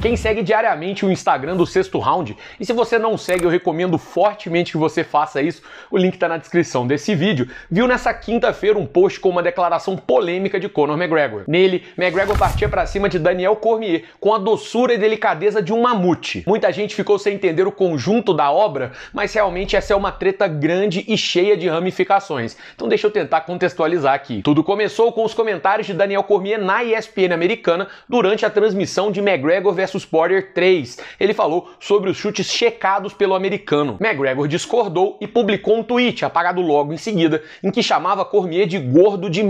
Quem segue diariamente o Instagram do Sexto Round, e se você não segue, eu recomendo fortemente que você faça isso, o link está na descrição desse vídeo, viu nessa quinta-feira um post com uma declaração polêmica de Conor McGregor. Nele, McGregor partia para cima de Daniel Cormier com a doçura e delicadeza de um mamute. Muita gente ficou sem entender o conjunto da obra, mas realmente essa é uma treta grande e cheia de ramificações. Então deixa eu tentar contextualizar aqui. Tudo começou com os comentários de Daniel Cormier na ESPN americana durante a transmissão de McGregor vs versus 3. Ele falou sobre os chutes checados pelo americano. McGregor discordou e publicou um tweet, apagado logo em seguida, em que chamava Cormier de gordo de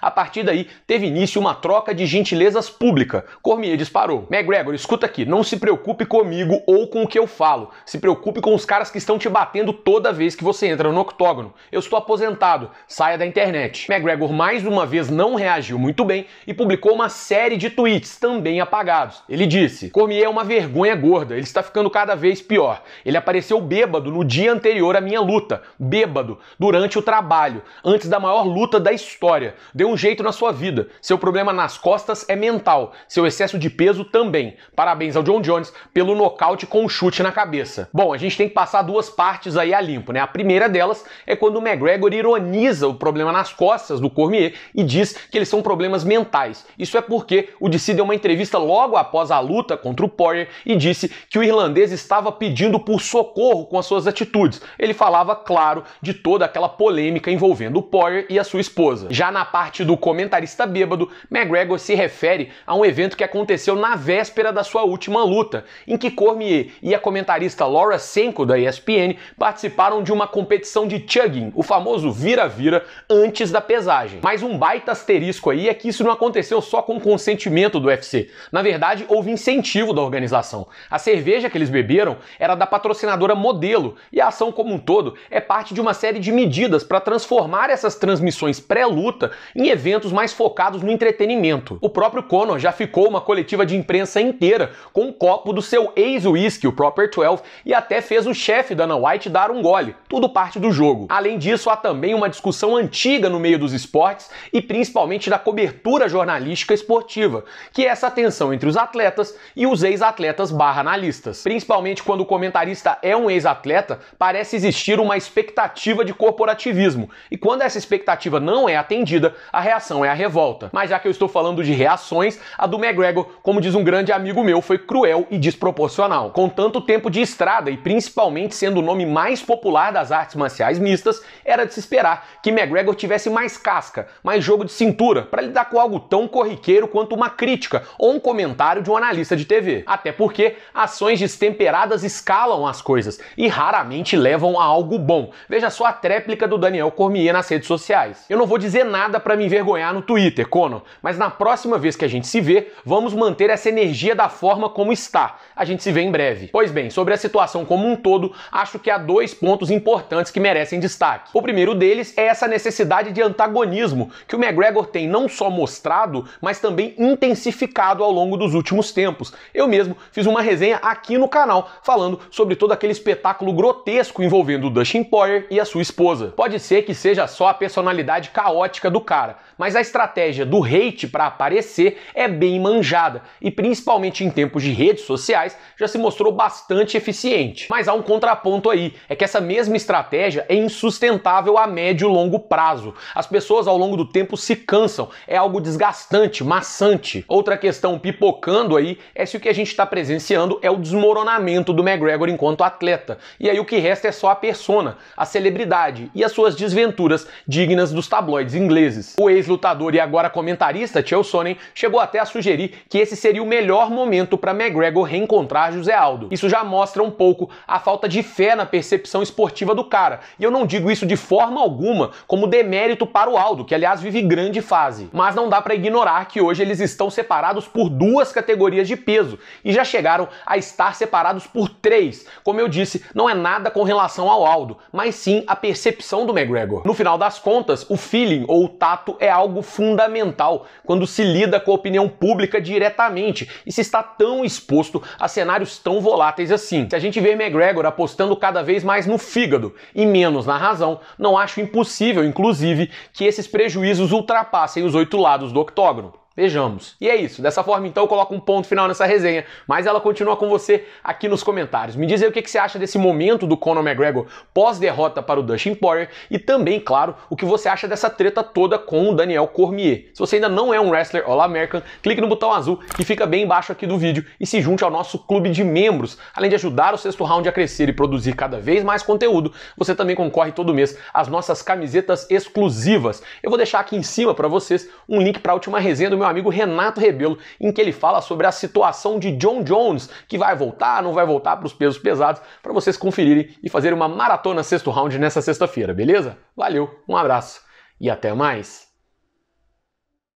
a partir daí, teve início uma troca de gentilezas pública. Cormier disparou. McGregor, escuta aqui, não se preocupe comigo ou com o que eu falo. Se preocupe com os caras que estão te batendo toda vez que você entra no octógono. Eu estou aposentado, saia da internet. McGregor mais uma vez não reagiu muito bem e publicou uma série de tweets, também apagados. Ele disse: Cormier é uma vergonha gorda, ele está ficando cada vez pior. Ele apareceu bêbado no dia anterior à minha luta. Bêbado, durante o trabalho, antes da maior luta da história. Dê um jeito na sua vida. Seu problema nas costas é mental, seu excesso de peso também. Parabéns ao John Jones pelo nocaute com o um chute na cabeça. Bom, a gente tem que passar duas partes aí a limpo, né? A primeira delas é quando o McGregor ironiza o problema nas costas do Cormier e diz que eles são problemas mentais. Isso é porque o DC deu uma entrevista logo após a luta contra o Poirier e disse que o irlandês estava pedindo por socorro com as suas atitudes. Ele falava, claro, de toda aquela polêmica envolvendo o Poirier e a sua esposa. Já na parte parte do comentarista bêbado, McGregor se refere a um evento que aconteceu na véspera da sua última luta, em que Cormier e a comentarista Laura Senko da ESPN participaram de uma competição de chugging, o famoso vira-vira, antes da pesagem. Mas um baita asterisco aí é que isso não aconteceu só com o consentimento do UFC. Na verdade, houve incentivo da organização. A cerveja que eles beberam era da patrocinadora Modelo e a ação como um todo é parte de uma série de medidas para transformar essas transmissões pré-luta em eventos mais focados no entretenimento. O próprio Conor já ficou uma coletiva de imprensa inteira com um copo do seu ex-whisky, o Proper 12, e até fez o chefe Dana White dar um gole. Tudo parte do jogo. Além disso, há também uma discussão antiga no meio dos esportes e principalmente da cobertura jornalística esportiva, que é essa tensão entre os atletas e os ex-atletas barra analistas. Principalmente quando o comentarista é um ex-atleta, parece existir uma expectativa de corporativismo, e quando essa expectativa não é atendida, a reação é a revolta. Mas já que eu estou falando de reações, a do McGregor, como diz um grande amigo meu, foi cruel e desproporcional. Com tanto tempo de estrada e principalmente sendo o nome mais popular das artes marciais mistas, era de se esperar que McGregor tivesse mais casca, mais jogo de cintura para lidar com algo tão corriqueiro quanto uma crítica ou um comentário de um analista de TV. Até porque ações destemperadas escalam as coisas e raramente levam a algo bom. Veja só a tréplica do Daniel Cormier nas redes sociais. Eu não vou dizer nada para para me envergonhar no Twitter, Conor, mas na próxima vez que a gente se vê, vamos manter essa energia da forma como está. A gente se vê em breve. Pois bem, sobre a situação como um todo, acho que há dois pontos importantes que merecem destaque. O primeiro deles é essa necessidade de antagonismo que o McGregor tem não só mostrado, mas também intensificado ao longo dos últimos tempos. Eu mesmo fiz uma resenha aqui no canal falando sobre todo aquele espetáculo grotesco envolvendo o Dustin Poirier e a sua esposa. Pode ser que seja só a personalidade caótica do cara, cara, mas a estratégia do hate para aparecer é bem manjada e principalmente em tempos de redes sociais já se mostrou bastante eficiente. Mas há um contraponto aí, é que essa mesma estratégia é insustentável a médio e longo prazo. As pessoas ao longo do tempo se cansam, é algo desgastante, maçante. Outra questão pipocando aí é se o que a gente está presenciando é o desmoronamento do McGregor enquanto atleta. E aí o que resta é só a persona, a celebridade e as suas desventuras dignas dos tabloides ingleses meses. O ex-lutador e agora comentarista Chael Sonnen chegou até a sugerir que esse seria o melhor momento para McGregor reencontrar José Aldo. Isso já mostra um pouco a falta de fé na percepção esportiva do cara. E eu não digo isso de forma alguma como demérito para o Aldo, que aliás vive grande fase. Mas não dá para ignorar que hoje eles estão separados por duas categorias de peso e já chegaram a estar separados por três. Como eu disse, não é nada com relação ao Aldo, mas sim a percepção do McGregor. No final das contas, o feeling ou o tato fato é algo fundamental quando se lida com a opinião pública diretamente e se está tão exposto a cenários tão voláteis assim. Se a gente vê McGregor apostando cada vez mais no fígado e menos na razão, não acho impossível, inclusive, que esses prejuízos ultrapassem os oito lados do octógono. Vejamos. E é isso. Dessa forma, então, eu coloco um ponto final nessa resenha, mas ela continua com você aqui nos comentários. Me diz aí o que, que você acha desse momento do Conor McGregor pós-derrota para o Dustin Poirier e também, claro, o que você acha dessa treta toda com o Daniel Cormier. Se você ainda não é um wrestler All-American, clique no botão azul que fica bem embaixo aqui do vídeo e se junte ao nosso clube de membros. Além de ajudar o Sexto Round a crescer e produzir cada vez mais conteúdo, você também concorre todo mês às nossas camisetas exclusivas. Eu vou deixar aqui em cima para vocês um link para a última resenha do meu meu amigo Renato Rebelo, em que ele fala sobre a situação de John Jones, que vai voltar, não vai voltar para os pesos pesados, para vocês conferirem e fazer uma maratona sexto round nessa sexta-feira, beleza? Valeu, um abraço e até mais!